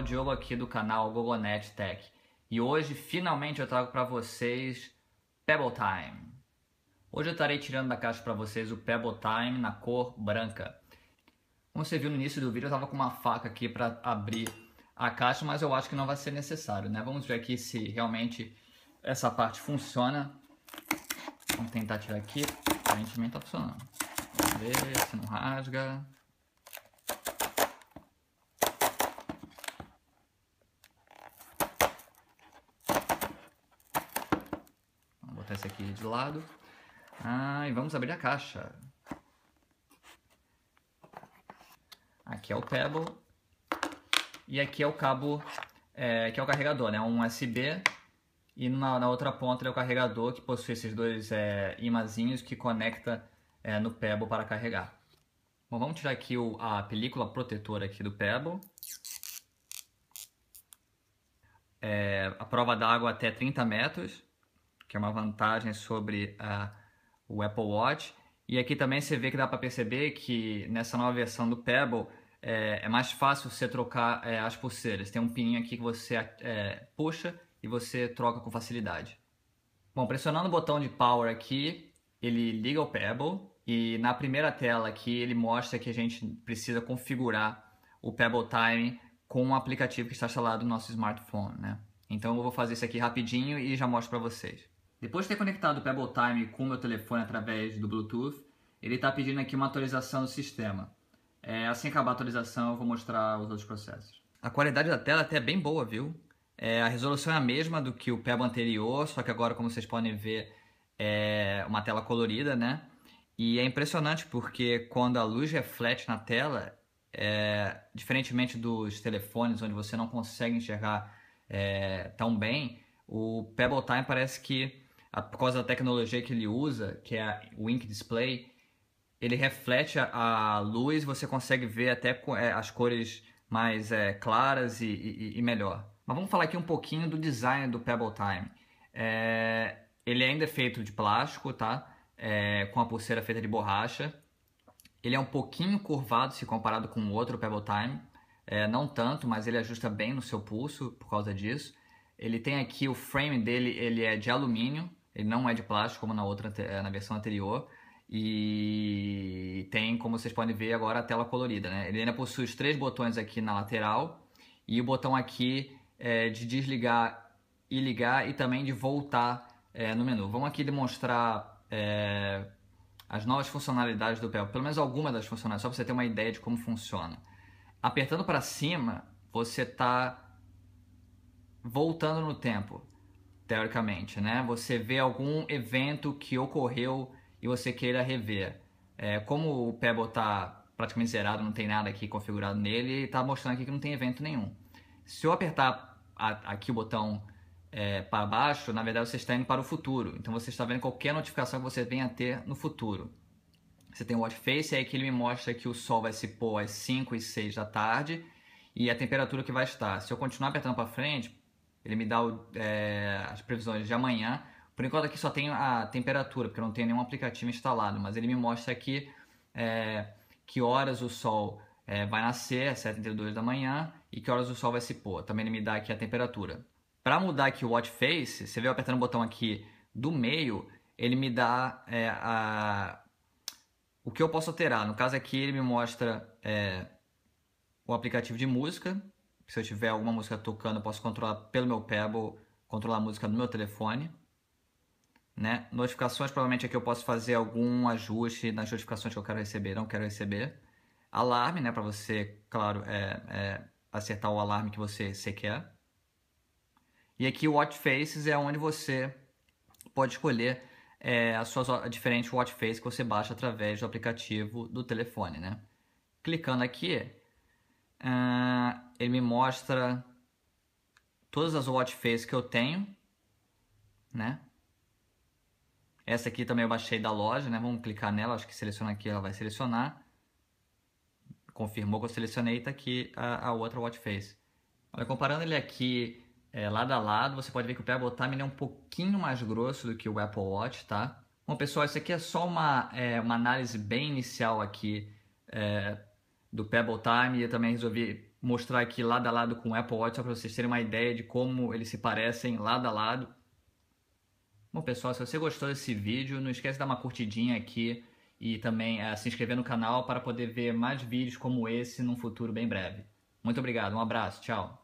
o Diogo aqui do canal GogoNet Tech e hoje finalmente eu trago para vocês Pebble Time. Hoje eu estarei tirando da caixa para vocês o Pebble Time na cor branca. Como você viu no início do vídeo, eu estava com uma faca aqui para abrir a caixa, mas eu acho que não vai ser necessário, né? Vamos ver aqui se realmente essa parte funciona. Vamos tentar tirar aqui. Aparentemente está funcionando. Vamos ver se não rasga. botar esse aqui de lado. Ah, e vamos abrir a caixa. Aqui é o Pebble. E aqui é o cabo, é, que é o carregador, né? Um USB. E na, na outra ponta é o carregador que possui esses dois é, imazinhos que conecta é, no Pebble para carregar. Bom, vamos tirar aqui o, a película protetora aqui do Pebble. É, a prova d'água até 30 metros que é uma vantagem sobre uh, o Apple Watch. E aqui também você vê que dá para perceber que nessa nova versão do Pebble é, é mais fácil você trocar é, as pulseiras. Tem um pininho aqui que você é, puxa e você troca com facilidade. Bom, pressionando o botão de Power aqui, ele liga o Pebble e na primeira tela aqui ele mostra que a gente precisa configurar o Pebble Time com o aplicativo que está instalado no nosso smartphone, né? Então eu vou fazer isso aqui rapidinho e já mostro para vocês. Depois de ter conectado o Pebble Time com o meu telefone através do Bluetooth, ele está pedindo aqui uma atualização do sistema. É, assim acabar a atualização, eu vou mostrar os outros processos. A qualidade da tela até é bem boa, viu? É, a resolução é a mesma do que o Pebble anterior, só que agora, como vocês podem ver, é uma tela colorida, né? E é impressionante porque quando a luz reflete na tela, é, diferentemente dos telefones onde você não consegue enxergar é, tão bem, o Pebble Time parece que a, por causa da tecnologia que ele usa, que é o Ink Display, ele reflete a, a luz, você consegue ver até é, as cores mais é, claras e, e, e, melhor. Mas vamos falar aqui um pouquinho do design do Pebble Time. É, ele ainda é feito de plástico, tá? É, com a pulseira feita de borracha. Ele é um pouquinho curvado se comparado com o outro Pebble Time. É, não tanto, mas ele ajusta bem no seu pulso por causa disso. Ele tem aqui o frame dele, ele é de alumínio, ele não é de plástico como na outra, eh, na versão anterior. E tem, como vocês podem ver agora, a tela colorida. Né? Ele ainda possui os três botões aqui na lateral e o botão aqui é, de desligar e ligar e também de voltar é, no menu. Vamos aqui demonstrar é, as novas funcionalidades do PEL, pelo menos alguma das funcionalidades, só para você ter uma ideia de como funciona. Apertando para cima, você está voltando no tempo teoricamente, né? Você vê algum evento que ocorreu e você queira rever. É, como o Pebble está praticamente zerado, não tem nada aqui configurado nele, está mostrando aqui que não tem evento nenhum. Se eu apertar a, aqui o botão é, para baixo, na verdade você está indo para o futuro. Então você está vendo qualquer notificação que você venha a ter no futuro. Você tem o watch face, aí que ele me mostra que o sol vai se pôr às 5 e 6 da tarde e a temperatura que vai estar. Se eu continuar apertando para frente, ele me dá o, é, as previsões de amanhã. Por enquanto aqui só tem a temperatura, porque eu não tenho nenhum aplicativo instalado, mas ele me mostra aqui é, que horas o sol é, vai nascer, às 7h32 da manhã, e que horas o sol vai se pôr. Também ele me dá aqui a temperatura. Para mudar aqui o watch face, você vê eu apertando o botão aqui do meio, ele me dá é, a, o que eu posso alterar. No caso aqui, ele me mostra é, o aplicativo de música, se eu tiver alguma música tocando, eu posso controlar pelo meu Pebble, controlar a música no meu telefone. Né? Notificações, provavelmente aqui eu posso fazer algum ajuste nas notificações que eu quero receber, não quero receber. Alarme, né, para você, claro, é, é, acertar o alarme que você, você quer. E aqui o Watch Faces é onde você pode escolher é, as suas diferentes watch faces que você baixa através do aplicativo do telefone, né? Clicando aqui, ah, ele me mostra todas as watch faces que eu tenho, né? Essa aqui também eu baixei da loja, né? Vamos clicar nela, acho que seleciona aqui, ela vai selecionar. Confirmou que eu selecionei tá aqui a, a outra watch face. Olha, comparando ele aqui é, lado a lado, você pode ver que o pé bottom é um pouquinho mais grosso do que o Apple Watch, tá? Bom, pessoal, isso aqui é só uma, é, uma análise bem inicial aqui é, do Pebble Time e eu também resolvi mostrar aqui lado a lado com o Apple Watch só para vocês terem uma ideia de como eles se parecem lado a lado. Bom pessoal, se você gostou desse vídeo, não esquece de dar uma curtidinha aqui e também é, se inscrever no canal para poder ver mais vídeos como esse num futuro bem breve. Muito obrigado, um abraço, tchau.